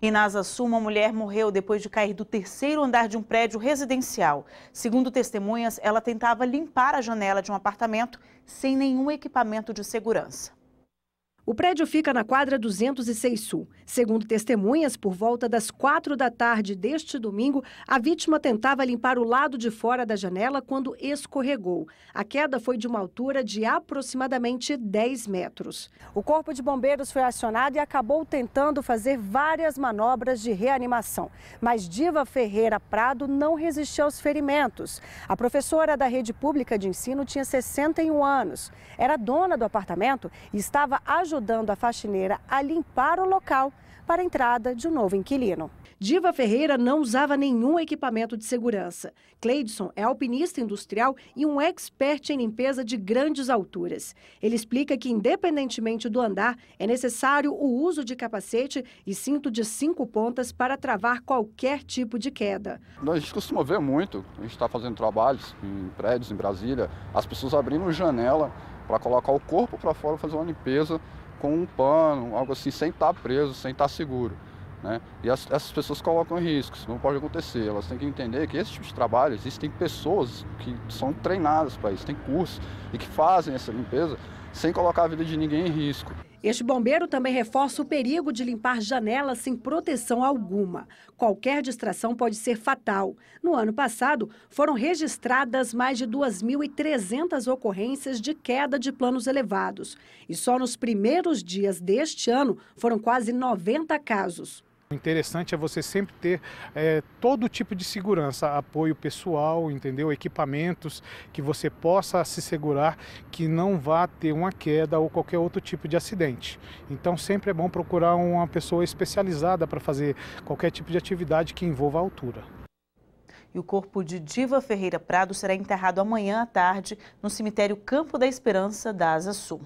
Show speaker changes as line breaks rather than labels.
Em Nasaçu, uma mulher morreu depois de cair do terceiro andar de um prédio residencial. Segundo testemunhas, ela tentava limpar a janela de um apartamento sem nenhum equipamento de
segurança. O prédio fica na quadra 206 Sul. Segundo testemunhas, por volta das quatro da tarde deste domingo, a vítima tentava limpar o lado de fora da janela quando escorregou. A queda foi de uma altura de aproximadamente 10 metros. O corpo de bombeiros foi acionado e acabou tentando fazer várias manobras de reanimação. Mas Diva Ferreira Prado não resistiu aos ferimentos. A professora da rede pública de ensino tinha 61 anos. Era dona do apartamento e estava ajudando ajudando a faxineira a limpar o local para a entrada de um novo inquilino. Diva Ferreira não usava nenhum equipamento de segurança. Cleidson é alpinista industrial e um expert em limpeza de grandes alturas. Ele explica que, independentemente do andar, é necessário o uso de capacete e cinto de cinco pontas para travar qualquer tipo de queda.
A gente costuma ver muito, a gente está fazendo trabalhos em prédios em Brasília, as pessoas abrindo janela para colocar o corpo para fora, fazer uma limpeza com um pano, algo assim, sem estar tá preso, sem estar tá seguro. Né? E as, essas pessoas colocam riscos, não pode acontecer. Elas têm que entender que esse tipo de trabalho, existem pessoas que são treinadas para isso, tem cursos e que fazem essa limpeza sem colocar a vida de ninguém em risco.
Este bombeiro também reforça o perigo de limpar janelas sem proteção alguma. Qualquer distração pode ser fatal. No ano passado, foram registradas mais de 2.300 ocorrências de queda de planos elevados. E só nos primeiros dias deste ano foram quase 90 casos.
O interessante é você sempre ter é, todo tipo de segurança, apoio pessoal, entendeu? Equipamentos que você possa se segurar que não vá ter uma queda ou qualquer outro tipo de acidente. Então sempre é bom procurar uma pessoa especializada para fazer qualquer tipo de atividade que envolva a altura. E o corpo de Diva Ferreira
Prado será enterrado amanhã à tarde no cemitério Campo da Esperança da Asa Sul.